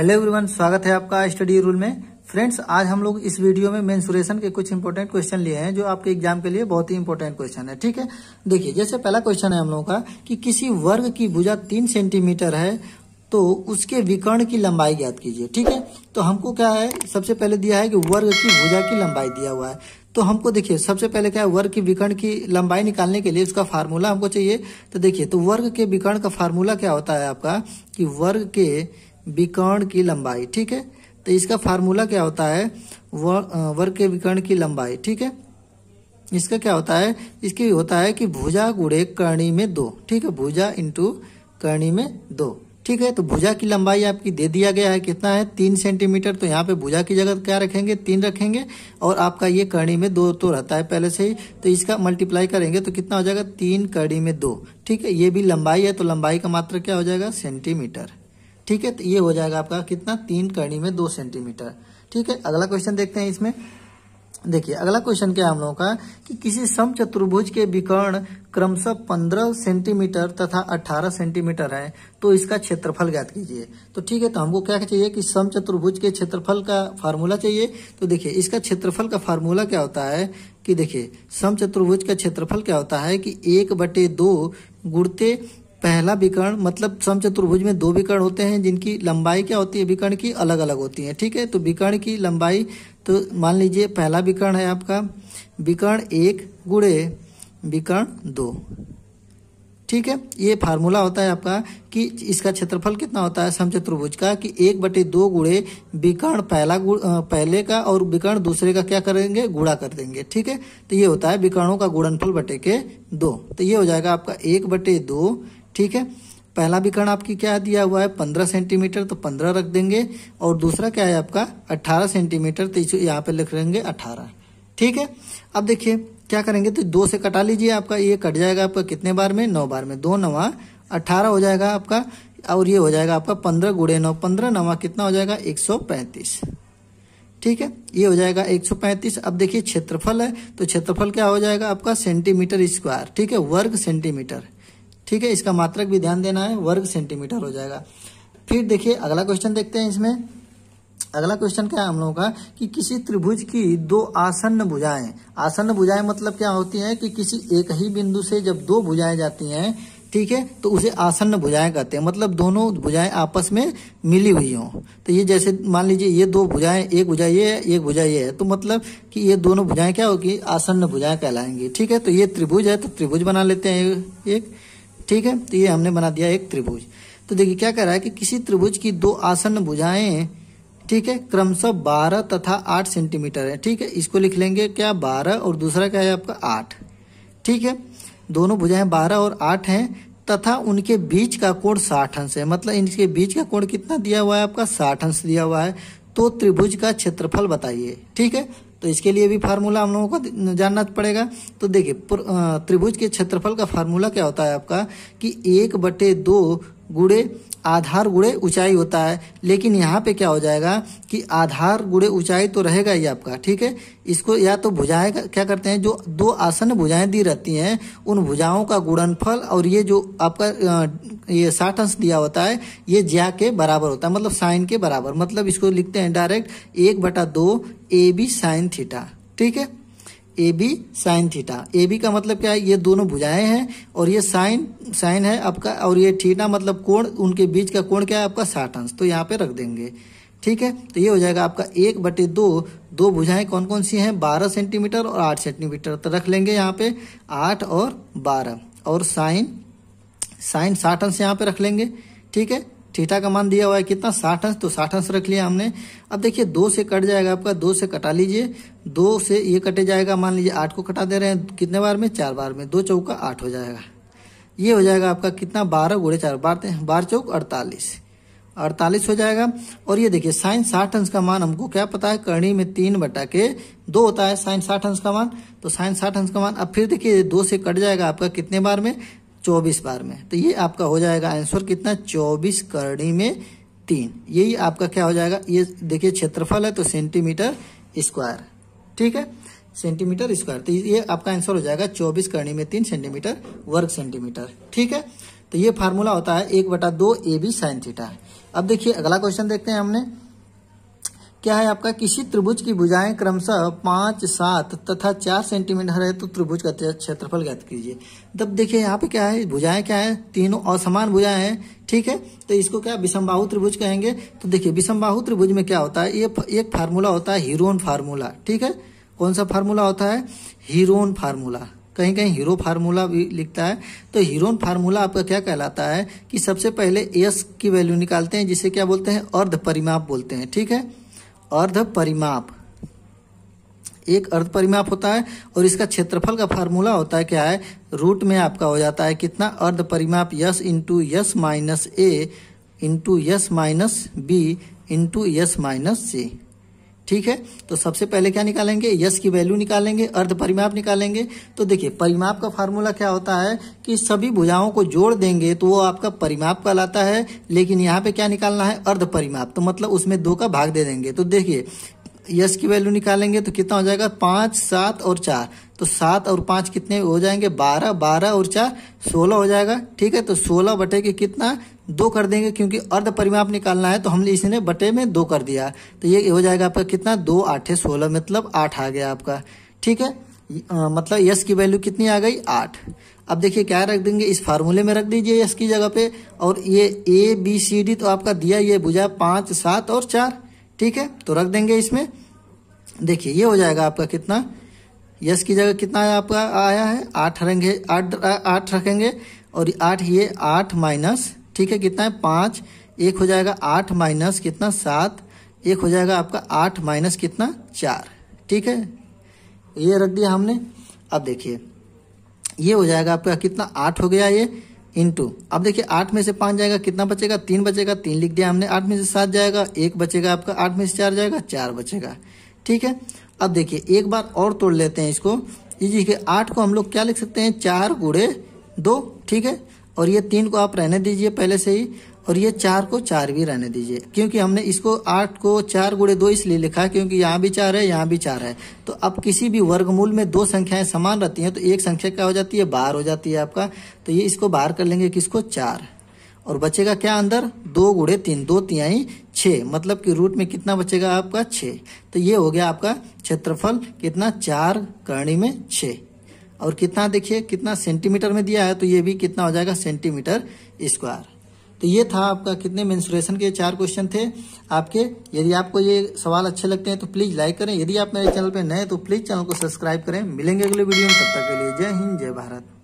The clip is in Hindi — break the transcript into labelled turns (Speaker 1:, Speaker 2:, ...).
Speaker 1: हेलो एवरीवन स्वागत है आपका स्टडी रूल में फ्रेंड्स आज हम लोग इस वीडियो में मेंसुरेशन के कुछ इंपॉर्टेंट क्वेश्चन लिए हैं जो आपके एग्जाम के लिए बहुत ही इंपॉर्टेंट क्वेश्चन है ठीक है देखिए जैसे पहला क्वेश्चन है हम लोगों का कि किसी वर्ग की भुजा तीन सेंटीमीटर है तो उसके विकर्ण की लंबाई ज्ञात कीजिए ठीक है तो हमको क्या है सबसे पहले दिया है कि वर्ग की भुजा की लंबाई दिया हुआ है तो हमको देखिए सबसे पहले क्या है वर्ग के विकर्ण की लंबाई निकालने के लिए उसका फार्मूला हमको चाहिए तो देखिए तो वर्ग के विकर्ण का फार्मूला क्या होता है आपका कि वर्ग के विकर्ण की लंबाई ठीक है तो इसका फार्मूला क्या होता है वर्ग के विकर्ण की लंबाई ठीक है इसका क्या होता है इसके होता है कि भुजा गुड़े कर्णी में दो ठीक है भुजा इंटू कर्णी में दो ठीक है तो भुजा की लंबाई आपकी दे दिया गया है कितना है तीन सेंटीमीटर तो यहाँ पे भुजा की जगह क्या रखेंगे तीन रखेंगे और आपका ये कर्णी में दो तो रहता है पहले से ही तो इसका मल्टीप्लाई करेंगे तो कितना हो जाएगा तीन कर्णी में दो ठीक है ये भी लंबाई है तो लंबाई का मात्र क्या हो जाएगा सेंटीमीटर ठीक है तो ये हो जाएगा आपका कितना तीन कर्णी में दो सेंटीमीटर ठीक है अगला क्वेश्चन देखते हैं इसमें देखिए अगला क्वेश्चन क्या है हम लोगों का कि किसी सम चतुर्भुज के विकर्ण क्रमशः 15 सेंटीमीटर तथा 18 सेंटीमीटर है तो इसका क्षेत्रफल ज्ञात कीजिए तो ठीक है तो हमको क्या चाहिए कि सम चतुर्भुज के क्षेत्रफल का फार्मूला चाहिए तो देखिए इसका क्षेत्रफल का फार्मूला क्या होता है कि देखिए सम चतुर्भुज का क्षेत्रफल क्या होता है कि एक बटे दो गुड़ते पहला विकर्ण मतलब समचतुर्भुज में दो विकर्ण होते हैं जिनकी लंबाई क्या होती है विकर्ण की अलग अलग होती है ठीक है तो विकर्ण की लंबाई तो मान लीजिए पहला विकर्ण है आपका विकर्ण एक गुड़े विकर्ण दो ठीक है ये फार्मूला होता है आपका कि इसका क्षेत्रफल कितना होता है समचतुर्भुज का कि एक बटे दो गुड़े विकर्ण पहला गुड़ पहले का और विकर्ण दूसरे का क्या करेंगे गुड़ा कर देंगे ठीक है तो ये होता है विकर्णों का गुणनफल बटे के दो तो ये हो जाएगा आपका एक बटे दो ठीक है पहला विकर्ण आपकी क्या दिया हुआ है पंद्रह सेंटीमीटर तो पंद्रह रख देंगे और दूसरा क्या है आपका अट्ठारह सेंटीमीटर तो यहाँ पे लिख लेंगे अठारह ठीक है अब देखिए क्या करेंगे तो दो से कटा लीजिए आपका ये कट जाएगा आपका कितने बार में नौ बार में दो नवा अट्ठारह हो जाएगा आपका और ये हो जाएगा आपका पंद्रह गुड़े नौ पंद्रह नवा कितना हो जाएगा एक सौ पैंतीस ठीक है ये हो जाएगा 135 अब देखिए क्षेत्रफल है तो क्षेत्रफल क्या हो जाएगा आपका सेंटीमीटर स्क्वायर ठीक है वर्ग सेंटीमीटर ठीक है इसका मात्रक भी ध्यान देना है वर्ग सेंटीमीटर हो जाएगा फिर देखिए अगला क्वेश्चन देखते हैं इसमें अगला क्वेश्चन क्या है हम लोगों का कि किसी त्रिभुज की दो आसन्न भुजाएं आसन्न भुजाएं मतलब क्या होती है कि किसी एक ही बिंदु से जब दो भुजाएं जाती हैं ठीक है तो उसे आसन्न भुजाएं कहते हैं मतलब दोनों भुजाएं आपस में मिली हुई हों तो ये जैसे मान लीजिए ये दो भुजाएं एक भुजा ये है एक भुजा ये है तो मतलब कि ये दोनों भुजाएं क्या होगी आसन्न भुजाएं कहलाएंगी ठीक है तो ये त्रिभुज है तो त्रिभुज बना लेते हैं एक ठीक है तो ये हमने बना दिया एक त्रिभुज तो देखिए क्या कह रहा है कि किसी त्रिभुज की दो आसन्न भुजाएं ठीक है क्रमशः बारह तथा आठ सेंटीमीटर है ठीक है इसको लिख लेंगे क्या बारह और दूसरा क्या है आपका आठ ठीक है दोनों भुजाएं बारह और आठ हैं तथा उनके बीच का कोण साठ अंश है मतलब इनके बीच का कोण कितना दिया हुआ है आपका साठ अंश दिया हुआ है तो त्रिभुज का क्षेत्रफल बताइए ठीक है तो इसके लिए भी फार्मूला हम लोगों को जानना पड़ेगा तो देखिए त्रिभुज के क्षेत्रफल का फार्मूला क्या होता है आपका कि एक बटे दो गुड़े आधार गुड़े ऊंचाई होता है लेकिन यहाँ पे क्या हो जाएगा कि आधार गुड़े ऊंचाई तो रहेगा ही आपका ठीक है इसको या तो भुजाएं क्या करते हैं जो दो आसन भुजाएं दी रहती हैं उन भुजाओं का गुणनफल और ये जो आपका ये साठ अंश दिया होता है ये ज्या के बराबर होता है मतलब साइन के बराबर मतलब इसको लिखते हैं डायरेक्ट एक बटा दो ए बी साइन थीटा ठीक है A B sine theta A B का मतलब क्या है ये दोनों भुजाएं हैं और ये साइन साइन है आपका और ये थीटा मतलब कोण उनके बीच का कोण क्या है आपका साठ अंश तो यहाँ पे रख देंगे ठीक है तो ये हो जाएगा आपका एक बटे दो दो भुजाएं कौन कौन सी हैं बारह सेंटीमीटर और आठ सेंटीमीटर तो रख लेंगे यहाँ पे आठ और बारह और साइन साइन साठ अंश यहाँ पे रख लेंगे ठीक है थीटा का मान दिया हुआ है कितना साठ अंश तो साठ अंश रख लिया हमने अब देखिए दो से कट जाएगा आपका दो से कटा लीजिए दो से ये कटे जाएगा मान लीजिए आठ को कटा दे रहे हैं कितने बार में चार बार में दो चौका आठ हो जाएगा ये हो जाएगा आपका कितना बारह गुड़े चार बारह बारह चौक अड़तालीस अड़तालीस हो जाएगा और ये देखिए साइन साठ अंश का मान हमको क्या पता है कर्णी में तीन बटा के दो होता है साइन साठ अंश का मान तो साइन साठ अंश का मान अब फिर देखिए दो से कट जाएगा आपका कितने बार में चौबीस बार में तो ये आपका हो जाएगा आंसर कितना चौबीस करणी में तीन यही आपका क्या हो जाएगा ये देखिए क्षेत्रफल है तो सेंटीमीटर स्क्वायर ठीक है सेंटीमीटर स्क्वायर तो ये आपका आंसर हो जाएगा चौबीस करणी में तीन सेंटीमीटर वर्ग सेंटीमीटर ठीक है तो ये फार्मूला होता है एक बटा दो ए बी साइन थीटा अब देखिए अगला क्वेश्चन देखते हैं हमने क्या है आपका किसी त्रिभुज की भुजाएं क्रमशः पांच सात तथा चार सेंटीमीटर है तो त्रिभुज का क्षेत्रफल ज्ञात कीजिए तब देखिए यहाँ पे क्या है भुजाएं क्या है तीनों असमान भुजाएं हैं ठीक है तो इसको क्या विषमबाहु त्रिभुज कहेंगे तो देखिए विषमबाहु त्रिभुज में क्या होता है ये एक फार्मूला होता है हीरोन फार्मूला ठीक है कौन सा फार्मूला होता है हीरोन फार्मूला कहीं कहीं हीरो फार्मूला भी लिखता है तो हीरोन फार्मूला आपका क्या कहलाता है कि सबसे पहले एस की वैल्यू निकालते हैं जिसे क्या बोलते हैं अर्ध परिमाप बोलते हैं ठीक है अर्ध परिमाप एक अर्ध परिमाप होता है और इसका क्षेत्रफल का फार्मूला होता है क्या है रूट में आपका हो जाता है कितना अर्ध परिमाप S into S minus A into S minus B into S minus C ठीक है तो सबसे पहले क्या निकालेंगे यस की वैल्यू निकालेंगे अर्ध परिमाप निकालेंगे तो देखिए परिमाप का फार्मूला क्या होता है कि सभी भुजाओं को जोड़ देंगे तो वो आपका परिमाप कहलाता है लेकिन यहाँ पे क्या निकालना है अर्ध परिमाप तो मतलब उसमें दो का भाग दे देंगे तो देखिए यस की वैल्यू निकालेंगे तो कितना हो जाएगा पांच सात और चार तो सात और पाँच कितने हो जाएंगे बारह बारह और चार सोलह हो जाएगा ठीक है तो सोलह बटे के कितना दो कर देंगे क्योंकि अर्ध परिमाप निकालना है तो हमने इसने बटे में दो कर दिया तो ये हो जाएगा आपका कितना दो आठे सोलह मतलब आठ आ गया आपका ठीक है आ, मतलब यस की वैल्यू कितनी आ गई आठ अब देखिए क्या रख देंगे इस फार्मूले में रख दीजिए यस की जगह पे और ये ए बी सी डी तो आपका दिया ये बुझा पाँच सात और चार ठीक है तो रख देंगे इसमें देखिए ये हो जाएगा आपका कितना यस की जगह कितना आपका आया है आठ रखेंगे आठ आठ रखेंगे और आठ ये आठ माइनस ठीक है कितना है पाँच एक हो जाएगा आठ माइनस कितना सात एक हो जाएगा आपका आठ माइनस कितना चार ठीक है ये रख दिया हमने अब देखिए ये हो जाएगा आपका कितना आठ हो गया ये इंटू अब देखिए आठ में से पाँच जाएगा कितना बचेगा तीन बचेगा तीन लिख दिया हमने आठ में से सात जाएगा एक बचेगा आपका आठ में से चार जाएगा चार बचेगा ठीक है अब देखिए एक बार और तोड़ लेते हैं इसको जी के आठ को हम लोग क्या लिख सकते हैं चार गुड़े दो ठीक है और ये तीन को आप रहने दीजिए पहले से ही और ये चार को चार भी रहने दीजिए क्योंकि हमने इसको आठ को चार गुड़े दो इसलिए लिखा है क्योंकि यहाँ भी चार है यहाँ भी चार है तो अब किसी भी वर्गमूल में दो संख्याएं समान रहती हैं तो एक संख्या क्या हो जाती है बाहर हो जाती है आपका तो ये इसको बाहर कर लेंगे किसको चार और बचेगा क्या अंदर दो गुड़े तीन दो तिहाई छः मतलब कि रूट में कितना बचेगा आपका छः तो ये हो गया आपका क्षेत्रफल कितना चार करणी में छः और कितना देखिए कितना सेंटीमीटर में दिया है तो ये भी कितना हो जाएगा सेंटीमीटर स्क्वायर तो ये था आपका कितने मेंसुरेशन के चार क्वेश्चन थे आपके यदि आपको ये सवाल अच्छे लगते हैं तो प्लीज़ लाइक करें यदि आप मेरे चैनल पर नए तो प्लीज़ चैनल को सब्सक्राइब करें मिलेंगे अगले वीडियो में तब तक के लिए जय हिंद जय भारत